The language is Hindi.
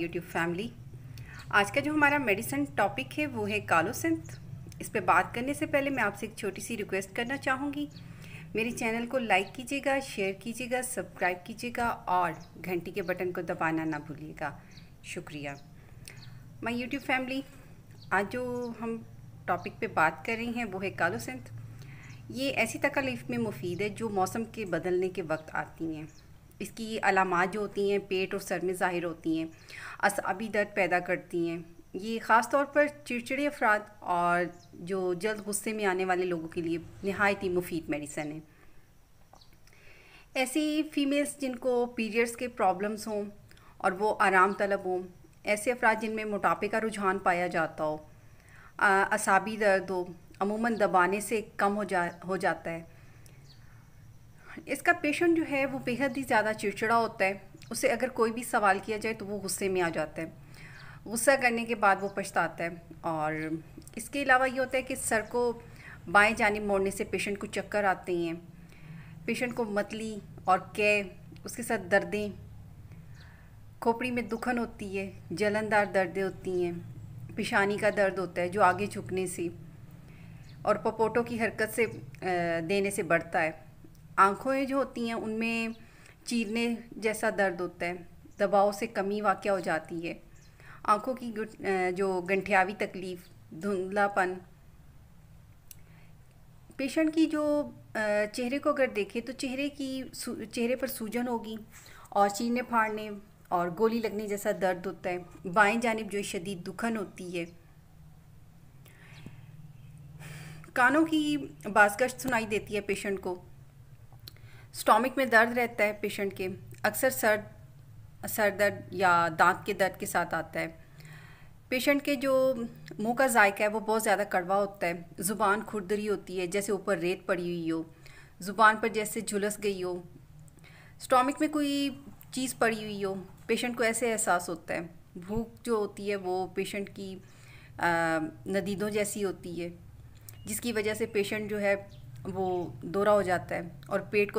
यूट्यूब फैमिली आज का जो हमारा मेडिसन टॉपिक है वो है कालोसिंथ इस पर बात करने से पहले मैं आपसे एक छोटी सी रिक्वेस्ट करना चाहूँगी मेरे चैनल को लाइक कीजिएगा शेयर कीजिएगा सब्सक्राइब कीजिएगा और घंटी के बटन को दबाना ना भूलिएगा शुक्रिया माय यूट्यूब फैमिली आज जो हम टॉपिक पे बात कर रहे हैं वो है कालोसिंथ ये ऐसी तकालीफ में मुफीद है जो मौसम के बदलने के वक्त आती हैं इसकी अलामत जो होती हैं पेट और सर में ज़ाहिर होती हैं असाबी दर्द पैदा करती हैं ये ख़ास तौर पर चिड़चिड़े अफराद और जो जल्द गुस्से में आने वाले लोगों के लिए नहायत ही मुफीद मेडिसन है ऐसी फीमेल्स जिनको पीरियड्स के प्रॉब्लम्स हों और वो आराम तलब हों ऐसे अफराद जिनमें मोटापे का रुझान पाया जाता हो असाबी दर्द हो अमूमन दबाने से कम हो जा हो जाता है इसका पेशेंट जो है वो बेहद ही ज़्यादा चिड़चिड़ा होता है उसे अगर कोई भी सवाल किया जाए तो वो गुस्से में आ जाता है गुस्सा करने के बाद वो पछताता है और इसके अलावा ये होता है कि सर को बाएं जाने मोड़ने से पेशेंट को चक्कर आते हैं पेशेंट को मतली और कै उसके साथ दर्दें खोपड़ी में दुखन होती है जलनदार दर्दें होती हैं पेशानी का दर्द होता है जो आगे झुकने से और पपोटों की हरकत से देने से बढ़ता है आँखों जो होती हैं उनमें चीरने जैसा दर्द होता है दबाव से कमी वाक़ हो जाती है आँखों की जो गंठियावी तकलीफ़ धुंधलापन पेशेंट की जो चेहरे को अगर देखें तो चेहरे की चेहरे पर सूजन होगी और चीरने फाड़ने और गोली लगने जैसा दर्द होता है बाएं जानब जो शदीद दुखन होती है कानों की बासगश्त सुनाई देती है पेशेंट को स्टॉमिक में दर्द रहता है पेशेंट के अक्सर सर सर दर्द या दांत के दर्द के साथ आता है पेशेंट के जो मुंह का जायका है वो बहुत ज़्यादा कड़वा होता है ज़ुबान खुरदरी होती है जैसे ऊपर रेत पड़ी हुई हो ज़ुबान पर जैसे झुलस गई हो स्टॉमिक में कोई चीज़ पड़ी हुई हो पेशेंट को ऐसे एहसास होता है भूख जो होती है वो पेशेंट की नदीदों जैसी होती है जिसकी वजह से पेशेंट जो है वो दौरा हो जाता है और पेट को